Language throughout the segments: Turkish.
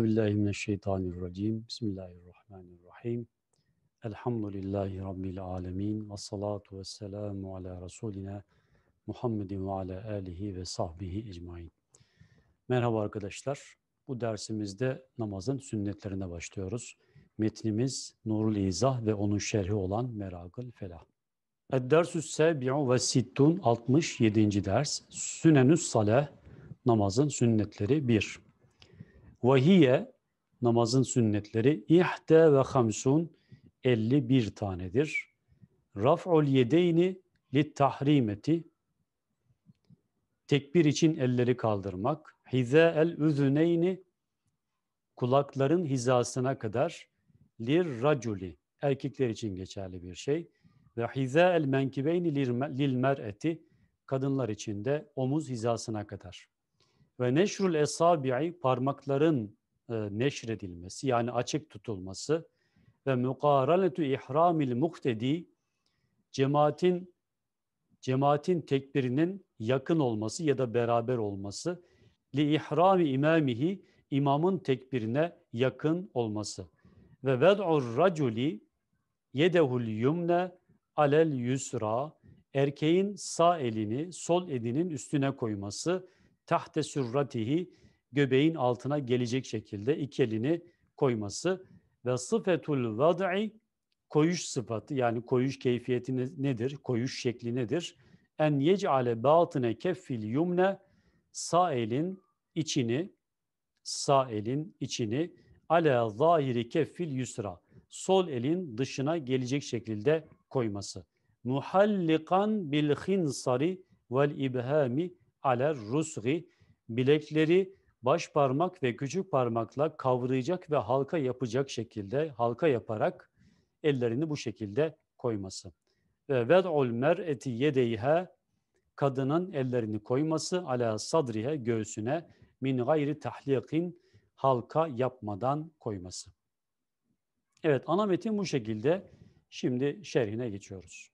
Euzu billahi mineşşeytanirracim. Bismillahirrahmanirrahim. Elhamdülillahi rabbil alamin ve salatu vesselamu ala resulina Muhammedin ve ala alihi ve sahbihi ecmaîn. Merhaba arkadaşlar. Bu dersimizde namazın sünnetlerine başlıyoruz. Metnimiz Nurul İzah ve onun şerhi olan Merakül Felah. Ed-dersü sebi'u ve sittun 67. ders. Sünenüs saleh namazın sünnetleri 1. Vahiye namazın sünnetleri ihte ve hamsun 51 tanedir. Raf'ul yedeyni lit tahrimeti tekbir için elleri kaldırmak. Hize el üzüneyni kulakların hizasına kadar lir raculi erkekler için geçerli bir şey ve hiza el menkibeyni lil mer'eti kadınlar için de omuz hizasına kadar. Ve neşrul esabi'i parmakların e, neşredilmesi yani açık tutulması ve mukaranetu ihramil muhtedi cemaatin cemaatin tekbirinin yakın olması ya da beraber olması li ihrami imamihi imamın tekbirine yakın olması ve ved'ur raculi yedehul yumne alel yusra erkeğin sağ elini sol elinin üstüne koyması tahte sürratihi göbeğin altına gelecek şekilde iki elini koyması ve sıfetul vad'i koyuş sıfatı yani koyuş keyfiyeti nedir? Koyuş şekli nedir? En yec'ale batine keffil yumne sağ elin içini sağ elin içini ala zahiri keffil yusra sol elin dışına gelecek şekilde koyması. Muhallikan bil khinsari vel ibhami ale rusgi bilekleri baş parmak ve küçük parmakla kavrayacak ve halka yapacak şekilde halka yaparak ellerini bu şekilde koyması. Ve ved'ul mer'eti yedeyha kadının ellerini koyması ala sadrihe göğsüne min gayri tahlikin halka yapmadan koyması. Evet ana metin bu şekilde. Şimdi şerhine geçiyoruz.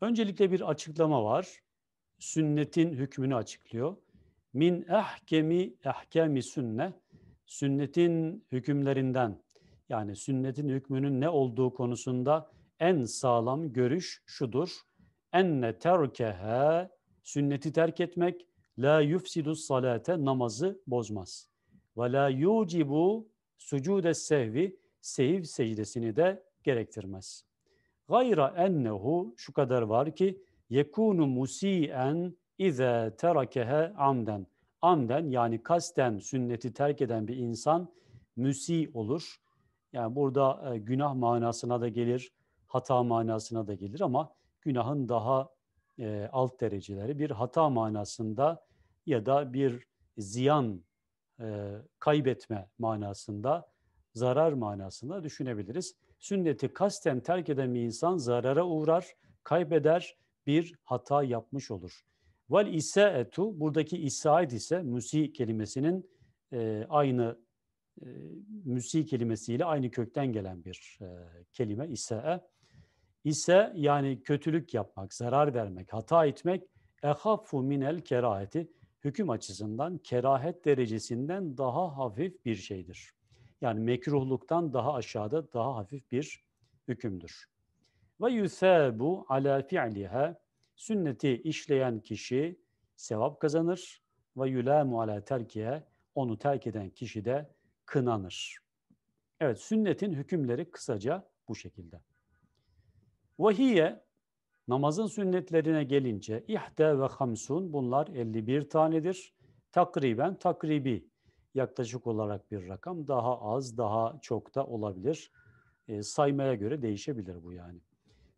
Öncelikle bir açıklama var sünnetin hükmünü açıklıyor. Min ehkemi ehkemi sünne sünnetin hükümlerinden yani sünnetin hükmünün ne olduğu konusunda en sağlam görüş şudur. Enne terkehe sünneti terk etmek la yufsidu salate namazı bozmaz. Ve la yucibu sucude sehvi sehiv secdesini de gerektirmez. Gayra ennehu şu kadar var ki yekunu musien ize terakehe amden. Amden yani kasten sünneti terk eden bir insan müsi olur. Yani burada e, günah manasına da gelir, hata manasına da gelir ama günahın daha e, alt dereceleri bir hata manasında ya da bir ziyan, e, kaybetme manasında, zarar manasında düşünebiliriz. Sünneti kasten terk eden bir insan zarara uğrar, kaybeder bir hata yapmış olur. Vel etu buradaki isaid ise müsi kelimesinin e, aynı e, müsi kelimesiyle aynı kökten gelen bir e, kelime isae. ise yani kötülük yapmak, zarar vermek, hata etmek ehaffu minel keraheti hüküm açısından kerahet derecesinden daha hafif bir şeydir. Yani mekruhluktan daha aşağıda daha hafif bir hükümdür. Ve yusabu ala fi'liha sünneti işleyen kişi sevap kazanır ve yulamu ala terkiye onu terk eden kişi de kınanır. Evet sünnetin hükümleri kısaca bu şekilde. Vahiye namazın sünnetlerine gelince ihde ve hamsun bunlar 51 tanedir. Takriben takribi yaklaşık olarak bir rakam daha az daha çok da olabilir. E, saymaya göre değişebilir bu yani.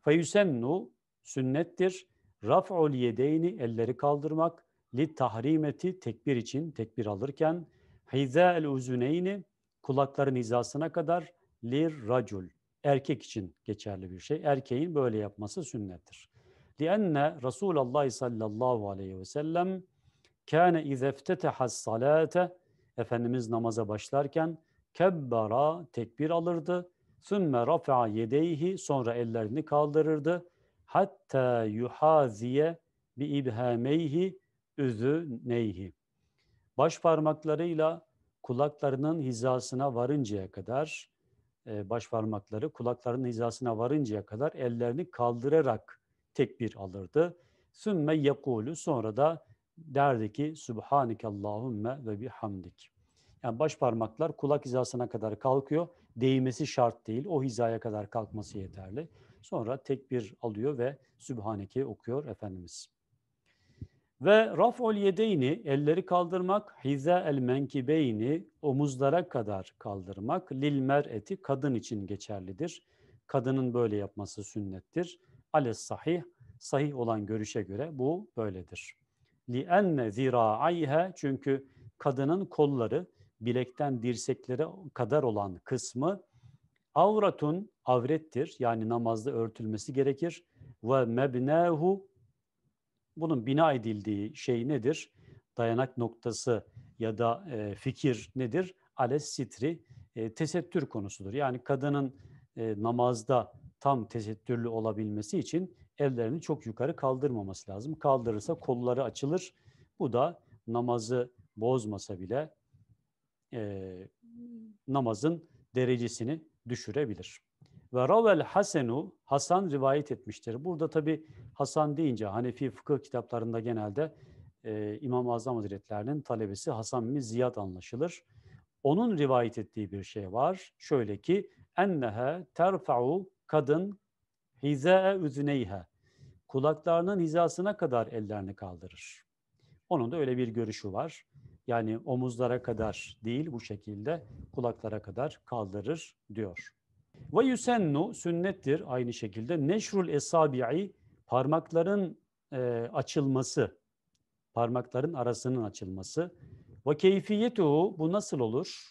Feyüsennu sünnettir. Raf'ul yedeyni elleri kaldırmak. Li tahrimeti tekbir için tekbir alırken. hizal el uzuneyni kulakların hizasına kadar lir racul erkek için geçerli bir şey. Erkeğin böyle yapması sünnettir. لِأَنَّ رَسُولَ اللّٰهِ صَلَّى اللّٰهُ عَلَيْهِ وَسَلَّمْ كَانَ اِذَا اَفْتَتَحَ الصَّلَاةَ Efendimiz namaza başlarken kebbara tekbir alırdı. Sümme rafa yedeyhi sonra ellerini kaldırırdı. Hatta yuhaziye bi ibhameyhi üzüneyhi. Baş parmaklarıyla kulaklarının hizasına varıncaya kadar e, baş parmakları kulaklarının hizasına varıncaya kadar ellerini kaldırarak tekbir alırdı. Sümme yekulu sonra da derdi ki Subhanike Allahümme ve bihamdik. Yani baş parmaklar kulak hizasına kadar kalkıyor değmesi şart değil. O hizaya kadar kalkması yeterli. Sonra tekbir alıyor ve Sübhaneke okuyor Efendimiz. Ve raf'ol yedeyni elleri kaldırmak, hiza el menkibeyni omuzlara kadar kaldırmak lil mer'eti kadın için geçerlidir. Kadının böyle yapması sünnettir. Ales sahih, sahih olan görüşe göre bu böyledir. Li enne ziraayha çünkü kadının kolları bilekten dirseklere kadar olan kısmı avratun avrettir. Yani namazda örtülmesi gerekir. Ve mebnehu bunun bina edildiği şey nedir? Dayanak noktası ya da e, fikir nedir? Ales sitri e, tesettür konusudur. Yani kadının e, namazda tam tesettürlü olabilmesi için ellerini çok yukarı kaldırmaması lazım. Kaldırırsa kolları açılır. Bu da namazı bozmasa bile e, namazın derecesini düşürebilir. Ve ravel hasenu Hasan rivayet etmiştir. Burada tabi Hasan deyince Hanefi fıkıh kitaplarında genelde e, İmam-ı Azam Hazretlerinin talebesi Hasan bin Ziyad anlaşılır. Onun rivayet ettiği bir şey var. Şöyle ki ennehe terfa'u kadın hizâe üzüneyhe kulaklarının hizasına kadar ellerini kaldırır. Onun da öyle bir görüşü var. Yani omuzlara kadar değil bu şekilde kulaklara kadar kaldırır diyor. Ve yusennu sünnettir aynı şekilde. Neşrul esabi'i parmakların e, açılması, parmakların arasının açılması. Ve keyfiyetu bu nasıl olur?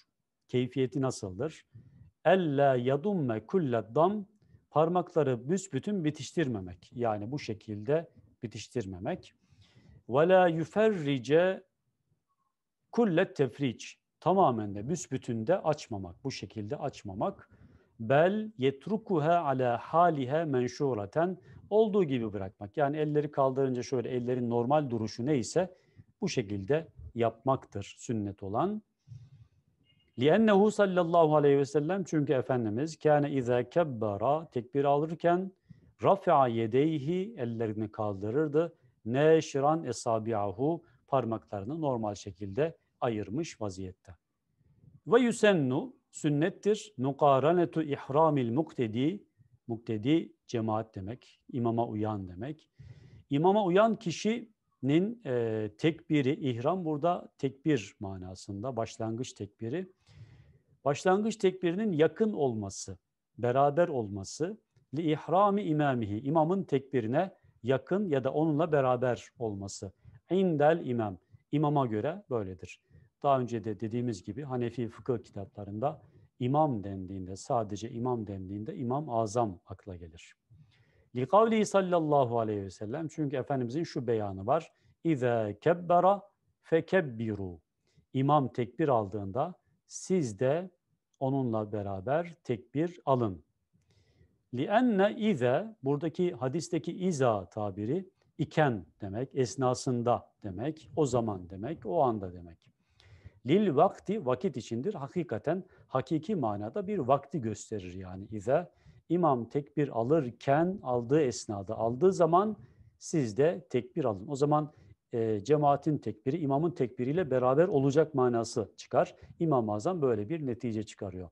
Keyfiyeti nasıldır? Ella yadumme kulle dam parmakları büsbütün bitiştirmemek. Yani bu şekilde bitiştirmemek. Ve la yuferrice Kullet tefriç tamamen de büsbütün de açmamak, bu şekilde açmamak. Bel yetrukuha ala haliha menşuraten olduğu gibi bırakmak. Yani elleri kaldırınca şöyle ellerin normal duruşu neyse bu şekilde yapmaktır sünnet olan. لِأَنَّهُ sallallahu aleyhi ve sellem çünkü Efendimiz kâne izâ kebbara tekbir alırken rafi'a yedeyhi ellerini kaldırırdı. Neşiran esabi'ahu parmaklarını normal şekilde ayırmış vaziyette. Ve yusennu sünnettir. Nukaranetu ihramil muktedi. Muktedi cemaat demek, imama uyan demek. İmama uyan kişinin e, tekbiri, ihram burada tekbir manasında, başlangıç tekbiri. Başlangıç tekbirinin yakın olması, beraber olması, li ihrami imamihi, imamın tekbirine yakın ya da onunla beraber olması indel imam. İmama göre böyledir. Daha önce de dediğimiz gibi Hanefi fıkıh kitaplarında imam dendiğinde, sadece imam dendiğinde imam azam akla gelir. Likavlihi sallallahu aleyhi ve sellem. Çünkü Efendimizin şu beyanı var. İze kebbera fekebbiru. İmam tekbir aldığında siz de onunla beraber tekbir alın. Lienne ize, buradaki hadisteki iza tabiri iken demek, esnasında demek, o zaman demek, o anda demek. Lil vakti vakit içindir. Hakikaten hakiki manada bir vakti gösterir yani. İze imam tekbir alırken aldığı esnada aldığı zaman siz de tekbir alın. O zaman e, cemaatin tekbiri imamın tekbiriyle beraber olacak manası çıkar. İmam-ı Azam böyle bir netice çıkarıyor.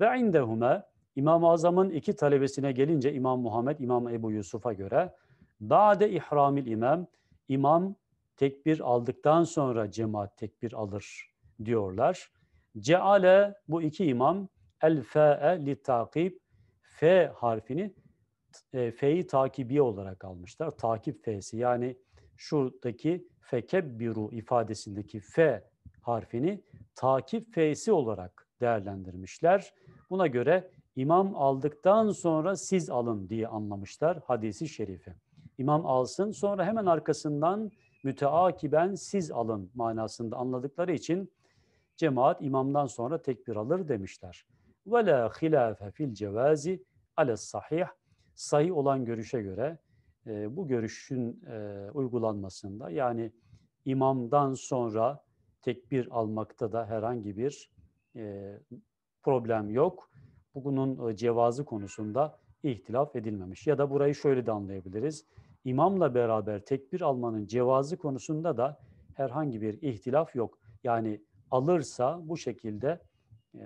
Ve indehume İmam-ı Azam'ın iki talebesine gelince İmam Muhammed, İmam Ebu Yusuf'a göre Ba'de ihramil imam, imam tekbir aldıktan sonra cemaat tekbir alır diyorlar. Ceale bu iki imam el fe'e li takib F harfini e, F'yi takibiye olarak almışlar. Takip F'si yani şuradaki fekebbiru ifadesindeki F harfini takip F'si olarak değerlendirmişler. Buna göre imam aldıktan sonra siz alın diye anlamışlar hadisi şerifi imam alsın sonra hemen arkasından müteakiben siz alın manasında anladıkları için cemaat imamdan sonra tekbir alır demişler. Ve la hilafe fil cevazi ales sahih. Sahih olan görüşe göre e, bu görüşün e, uygulanmasında yani imamdan sonra tekbir almakta da herhangi bir e, problem yok. Bunun e, cevazı konusunda ihtilaf edilmemiş. Ya da burayı şöyle de anlayabiliriz. İmamla beraber tekbir almanın cevazı konusunda da herhangi bir ihtilaf yok. Yani alırsa bu şekilde e,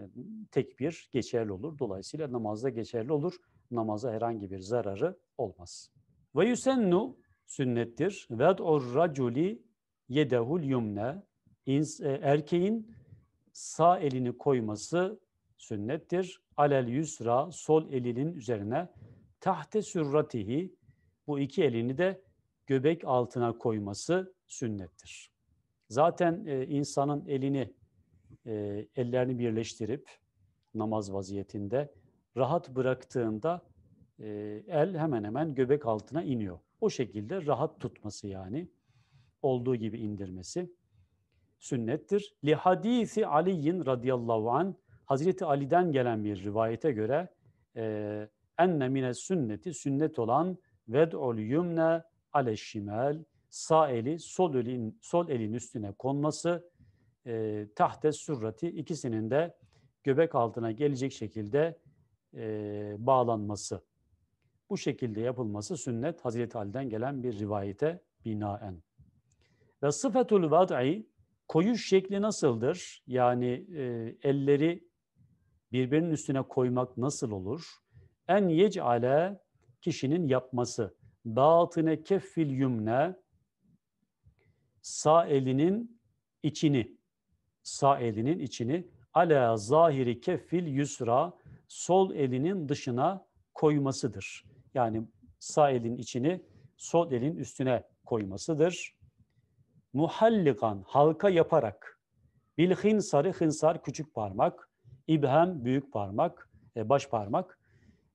tekbir geçerli olur. Dolayısıyla namazda geçerli olur. Namaza herhangi bir zararı olmaz. Ve yusennu sünnettir. Ved'ur raculi yedehul yumne. E, erkeğin sağ elini koyması sünnettir. Alel yusra sol elinin üzerine tahte sürratihi bu iki elini de göbek altına koyması sünnettir. Zaten e, insanın elini, e, ellerini birleştirip namaz vaziyetinde rahat bıraktığında e, el hemen hemen göbek altına iniyor. O şekilde rahat tutması yani olduğu gibi indirmesi sünnettir. Li hadisi Ali'in radıyallahu an Hazreti Ali'den gelen bir rivayete göre e, enne mine sünneti sünnet olan ved'ul yumne ale şimel sağ eli sol elin sol elin üstüne konması e, tahte surrati ikisinin de göbek altına gelecek şekilde e, bağlanması. Bu şekilde yapılması sünnet Hazreti Ali'den gelen bir rivayete binaen. Ve sıfetul vad'i koyuş şekli nasıldır? Yani e, elleri birbirinin üstüne koymak nasıl olur? En yec'ale kişinin yapması. Dağıtine keffil yümne sağ elinin içini sağ elinin içini ala zahiri keffil yüsra sol elinin dışına koymasıdır. Yani sağ elin içini sol elin üstüne koymasıdır. Muhallikan halka yaparak bil hinsarı hinsar küçük parmak, ibhem büyük parmak, e, baş parmak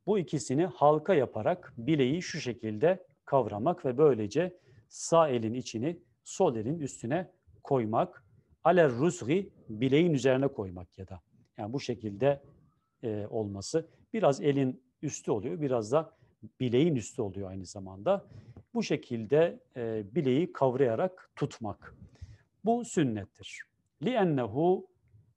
bu ikisini halka yaparak bileği şu şekilde kavramak ve böylece sağ elin içini sol elin üstüne koymak. Aler rusri bileğin üzerine koymak ya da. Yani bu şekilde e, olması. Biraz elin üstü oluyor, biraz da bileğin üstü oluyor aynı zamanda. Bu şekilde e, bileği kavrayarak tutmak. Bu sünnettir. Li ennehu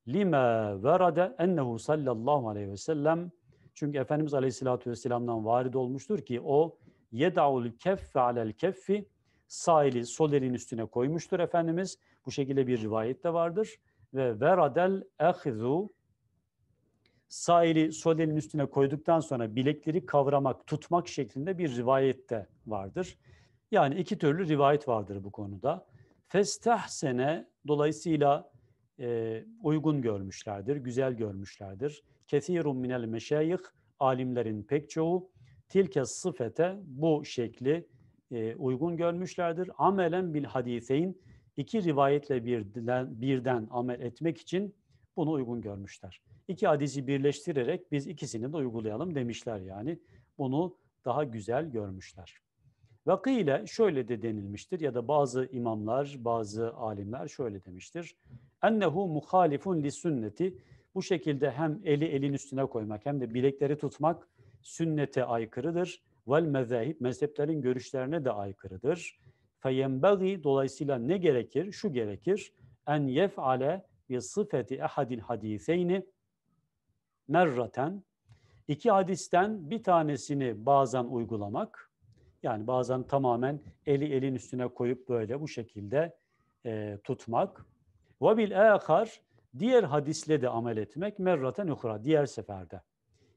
lima verade ennehu sallallahu aleyhi ve sellem çünkü Efendimiz Aleyhisselatü Vesselam'dan varid olmuştur ki o yedavul keffe alel keffi sağ eli sol elin üstüne koymuştur Efendimiz. Bu şekilde bir rivayet de vardır. Ve veradel ehizu sağ eli sol elin üstüne koyduktan sonra bilekleri kavramak, tutmak şeklinde bir rivayet de vardır. Yani iki türlü rivayet vardır bu konuda. Festahsene dolayısıyla e, uygun görmüşlerdir, güzel görmüşlerdir. Kethirun minel meşayih, alimlerin pek çoğu tilke sıfete bu şekli e, uygun görmüşlerdir. Amelen bil hadiseyn, iki rivayetle birden, birden amel etmek için bunu uygun görmüşler. İki hadisi birleştirerek biz ikisini de uygulayalım demişler yani. Bunu daha güzel görmüşler. Vakı ile şöyle de denilmiştir ya da bazı imamlar, bazı alimler şöyle demiştir ennehu muhalifun li sünneti. Bu şekilde hem eli elin üstüne koymak hem de bilekleri tutmak sünnete aykırıdır. Vel mezahip mezheplerin görüşlerine de aykırıdır. Feyembagi dolayısıyla ne gerekir? Şu gerekir. En yef'ale bi sıfeti ehadil hadiseyni merraten iki hadisten bir tanesini bazen uygulamak yani bazen tamamen eli elin üstüne koyup böyle bu şekilde e, tutmak ve bil akar diğer hadisle de amel etmek merraten ukra diğer seferde.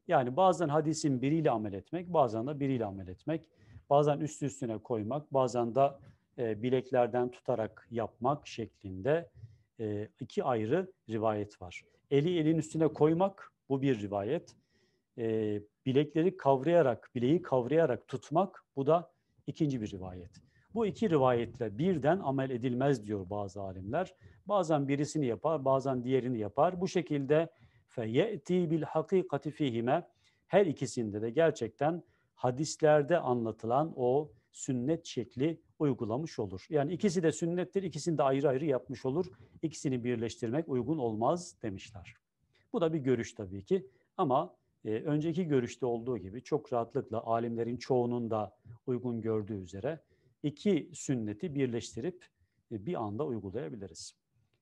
Yani bazen hadisin biriyle amel etmek, bazen de biriyle amel etmek. Bazen üst üstüne koymak, bazen de e, bileklerden tutarak yapmak şeklinde e, iki ayrı rivayet var. Eli elin üstüne koymak bu bir rivayet. E, bilekleri kavrayarak, bileği kavrayarak tutmak bu da ikinci bir rivayet. Bu iki rivayetle birden amel edilmez diyor bazı alimler. Bazen birisini yapar, bazen diğerini yapar. Bu şekilde feyeti bil hakikati fihime her ikisinde de gerçekten hadislerde anlatılan o sünnet şekli uygulamış olur. Yani ikisi de sünnettir, ikisini de ayrı ayrı yapmış olur. İkisini birleştirmek uygun olmaz demişler. Bu da bir görüş tabii ki ama e, önceki görüşte olduğu gibi çok rahatlıkla alimlerin çoğunun da uygun gördüğü üzere iki sünneti birleştirip e, bir anda uygulayabiliriz.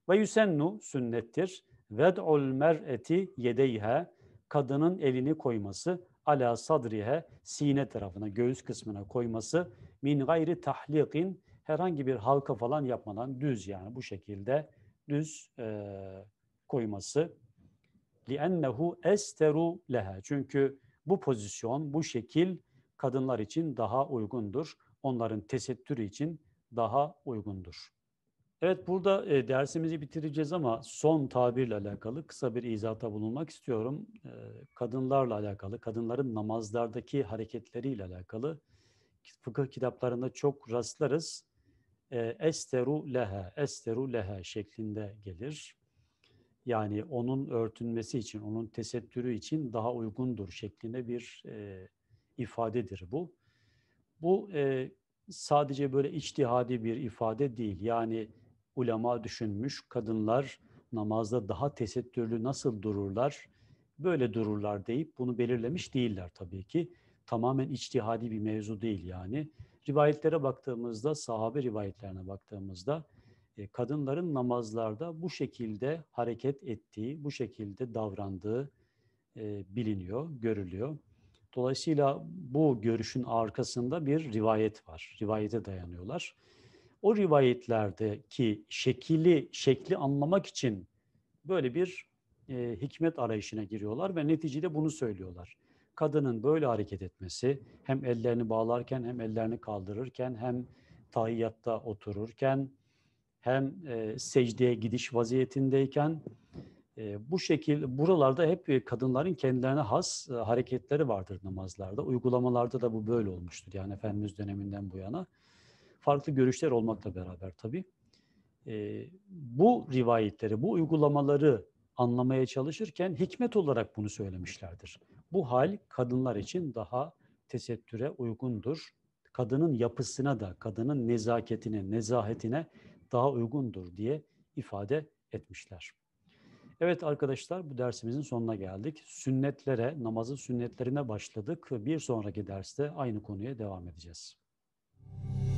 Ve yusennu sünnettir. Ved'ul mer'eti yedeyha kadının elini koyması ala sadrihe sine tarafına göğüs kısmına koyması min gayri tahlikin herhangi bir halka falan yapmadan düz yani bu şekilde düz e, koyması ennehu esteru leha çünkü bu pozisyon bu şekil kadınlar için daha uygundur onların tesettürü için daha uygundur. Evet burada e, dersimizi bitireceğiz ama son tabirle alakalı kısa bir izahta bulunmak istiyorum. E, kadınlarla alakalı, kadınların namazlardaki hareketleriyle alakalı fıkıh kitaplarında çok rastlarız. E, esteru leha, esteru leha şeklinde gelir. Yani onun örtünmesi için, onun tesettürü için daha uygundur şeklinde bir e, ifadedir bu. Bu e, sadece böyle içtihadi bir ifade değil. Yani ulema düşünmüş, kadınlar namazda daha tesettürlü nasıl dururlar, böyle dururlar deyip bunu belirlemiş değiller tabii ki. Tamamen içtihadi bir mevzu değil yani. Rivayetlere baktığımızda, sahabe rivayetlerine baktığımızda e, kadınların namazlarda bu şekilde hareket ettiği, bu şekilde davrandığı e, biliniyor, görülüyor. Dolayısıyla bu görüşün arkasında bir rivayet var. Rivayete dayanıyorlar o rivayetlerdeki şekili, şekli anlamak için böyle bir e, hikmet arayışına giriyorlar ve neticede bunu söylüyorlar. Kadının böyle hareket etmesi hem ellerini bağlarken hem ellerini kaldırırken hem tahiyyatta otururken hem e, secdeye gidiş vaziyetindeyken e, bu şekil buralarda hep e, kadınların kendilerine has e, hareketleri vardır namazlarda. Uygulamalarda da bu böyle olmuştur yani Efendimiz döneminden bu yana farklı görüşler olmakla beraber tabii. E, bu rivayetleri, bu uygulamaları anlamaya çalışırken hikmet olarak bunu söylemişlerdir. Bu hal kadınlar için daha tesettüre uygundur. Kadının yapısına da, kadının nezaketine, nezahetine daha uygundur diye ifade etmişler. Evet arkadaşlar bu dersimizin sonuna geldik. Sünnetlere, namazın sünnetlerine başladık. Bir sonraki derste aynı konuya devam edeceğiz. Müzik